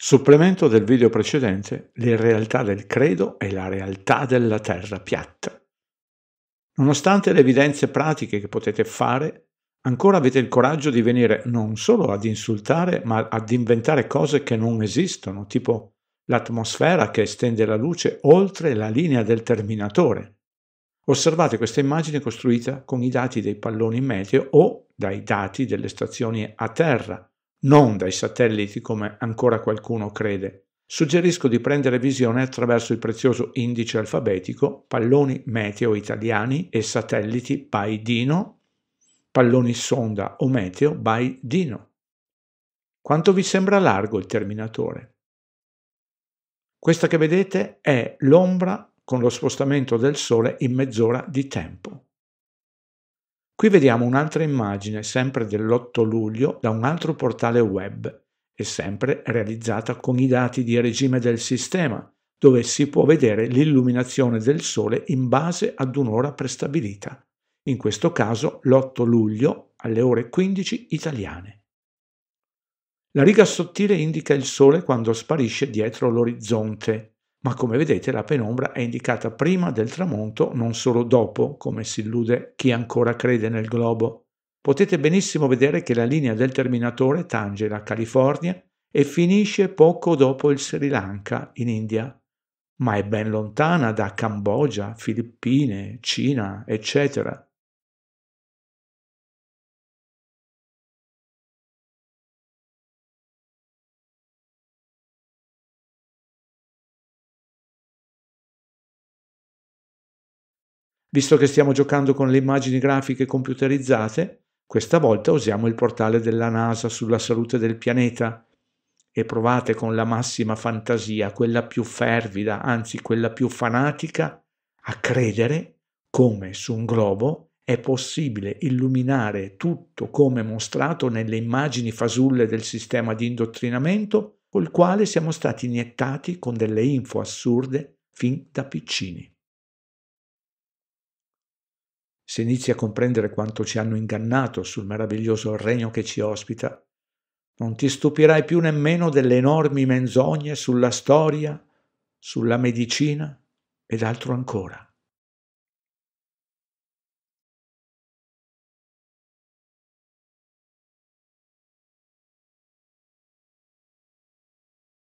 Supplemento del video precedente, le realtà del credo e la realtà della terra piatta. Nonostante le evidenze pratiche che potete fare, ancora avete il coraggio di venire non solo ad insultare, ma ad inventare cose che non esistono, tipo l'atmosfera che estende la luce oltre la linea del terminatore. Osservate questa immagine costruita con i dati dei palloni meteo o dai dati delle stazioni a terra non dai satelliti come ancora qualcuno crede. Suggerisco di prendere visione attraverso il prezioso indice alfabetico Palloni Meteo Italiani e Satelliti by Dino, Palloni Sonda o Meteo by Dino. Quanto vi sembra largo il terminatore? Questa che vedete è l'ombra con lo spostamento del Sole in mezz'ora di tempo. Qui vediamo un'altra immagine, sempre dell'8 luglio, da un altro portale web e sempre realizzata con i dati di regime del sistema, dove si può vedere l'illuminazione del sole in base ad un'ora prestabilita, in questo caso l'8 luglio alle ore 15 italiane. La riga sottile indica il sole quando sparisce dietro l'orizzonte ma come vedete la penombra è indicata prima del tramonto, non solo dopo, come si illude chi ancora crede nel globo. Potete benissimo vedere che la linea del terminatore tange la California e finisce poco dopo il Sri Lanka, in India, ma è ben lontana da Cambogia, Filippine, Cina, eccetera. Visto che stiamo giocando con le immagini grafiche computerizzate, questa volta usiamo il portale della NASA sulla salute del pianeta e provate con la massima fantasia, quella più fervida, anzi quella più fanatica, a credere come su un globo è possibile illuminare tutto come mostrato nelle immagini fasulle del sistema di indottrinamento col quale siamo stati iniettati con delle info assurde fin da piccini se inizi a comprendere quanto ci hanno ingannato sul meraviglioso regno che ci ospita, non ti stupirai più nemmeno delle enormi menzogne sulla storia, sulla medicina ed altro ancora.